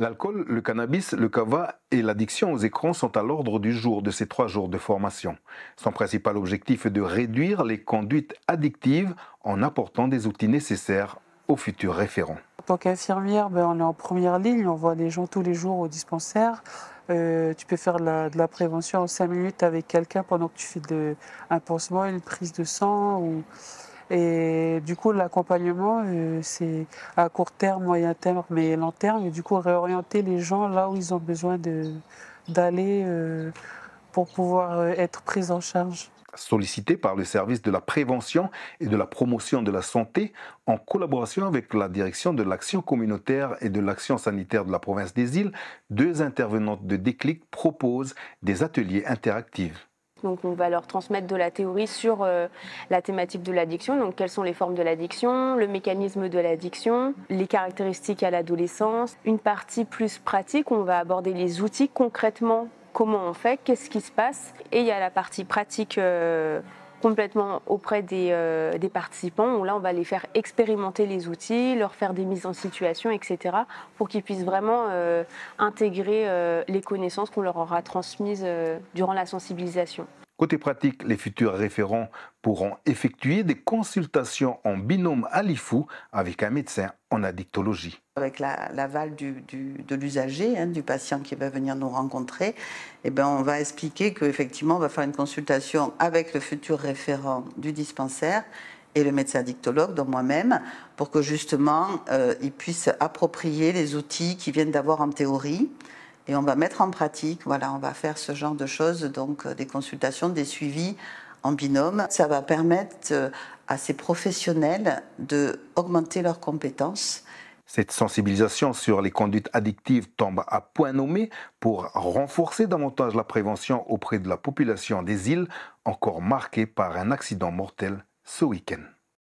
L'alcool, le cannabis, le kava et l'addiction aux écrans sont à l'ordre du jour de ces trois jours de formation. Son principal objectif est de réduire les conduites addictives en apportant des outils nécessaires aux futurs référents. En tant qu'infirmière, ben, on est en première ligne, on voit les gens tous les jours au dispensaire. Euh, tu peux faire de la, prévention en cinq minutes avec quelqu'un pendant que tu fais un pansement, une prise de sang ou et du coup, l'accompagnement, euh, c'est à court terme, moyen terme mais long terme. Et du coup, réorienter les gens là où ils ont besoin d'aller euh, pour pouvoir euh, être pris en charge. Sollicité par le service de la prévention et de la promotion de la santé en collaboration avec la direction de l'action communautaire et de l'action sanitaire de la province des îles, deux intervenantes de Déclic proposent des ateliers interactifs. Donc, on va leur transmettre de la théorie sur euh, la thématique de l'addiction. Donc, quelles sont les formes de l'addiction, le mécanisme de l'addiction, les caractéristiques à l'adolescence. Une partie plus pratique, on va aborder les outils concrètement. Comment on fait, qu'est-ce qui se passe. Et il y a la partie pratique. Euh, complètement auprès euh, des, participants, où là, on va les faire expérimenter les outils, leur faire des mises en situation, etc., pour qu'ils puissent vraiment euh, intégrer euh, les connaissances qu'on leur aura transmises durant la sensibilisation. Côté pratique, les futurs référents pourront effectuer des consultations en binôme à l'IFU avec un médecin en addictologie. Avec l'aval de l'usager, hein, du patient qui va venir nous rencontrer, eh ben, on va expliquer qu'effectivement, on va faire une consultation avec le futur référent du dispensaire et le médecin addictologue, dont moi-même, pour que justement, euh, ils puissent approprier les outils qui viennent d'avoir en théorie et on va mettre en pratique, voilà, on va faire ce genre de choses, donc euh, des consultations, des suivis en binôme. Ça va permettre euh, à ces professionnels d'augmenter leurs compétences. Cette sensibilisation sur les conduites addictives tombe à point nommé pour renforcer davantage la prévention auprès de la population des îles encore marquée par un accident mortel ce week-end.